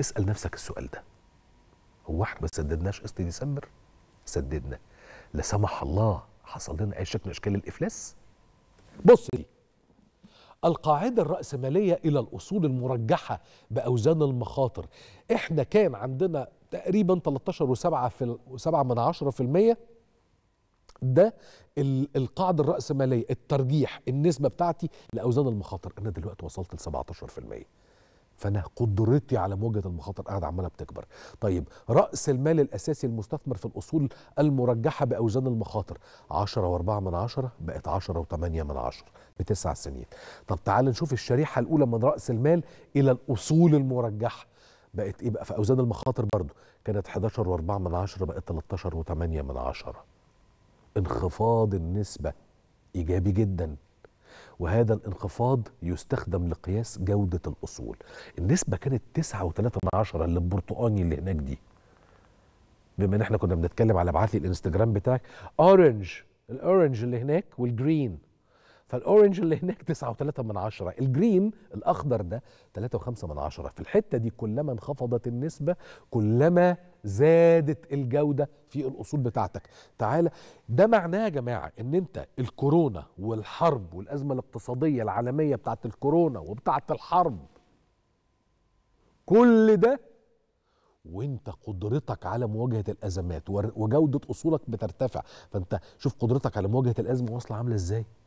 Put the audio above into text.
اسال نفسك السؤال ده هو احنا ما سددناش قسط ديسمبر سددنا لا سمح الله حصل لنا اي شكل من اشكال الافلاس بص دي القاعدة الرأسمالية إلى الأصول المرجحة بأوزان المخاطر إحنا كان عندنا تقريبا 13.7 و7 في من في المية ده القاعدة الرأسمالية الترجيح النسبة بتاعتي لأوزان المخاطر أنا دلوقتي وصلت ل 17% فانا قدرتي على مواجهه المخاطر قاعده عماله بتكبر طيب راس المال الاساسي المستثمر في الاصول المرجحه باوزان المخاطر 10 و4 من 10 بقت 10 و8 من 10 بتسع سنين طب تعال نشوف الشريحه الاولى من راس المال الى الاصول المرجحه بقت ايه بقى في اوزان المخاطر برضو كانت 11 و4 من 10 بقت 13 و8 من 10 انخفاض النسبه ايجابي جدا وهذا الانخفاض يستخدم لقياس جودة الأصول النسبة كانت 9.3 للبرتقاني اللي هناك دي بما ان احنا كنا بنتكلم على بعثي الانستجرام بتاعك اورنج الاورنج اللي هناك والجرين فالاورنج اللي هناك 9.3 من عشرة الجرين الاخضر ده 3.5 من عشرة في الحتة دي كلما انخفضت النسبة كلما زادت الجودة في الاصول بتاعتك تعالى ده معناه يا جماعة ان انت الكورونا والحرب والازمة الاقتصادية العالمية بتاعت الكورونا وبتاعت الحرب كل ده وانت قدرتك على مواجهه الازمات وجوده اصولك بترتفع فانت شوف قدرتك على مواجهه الازمه واصله عامله ازاي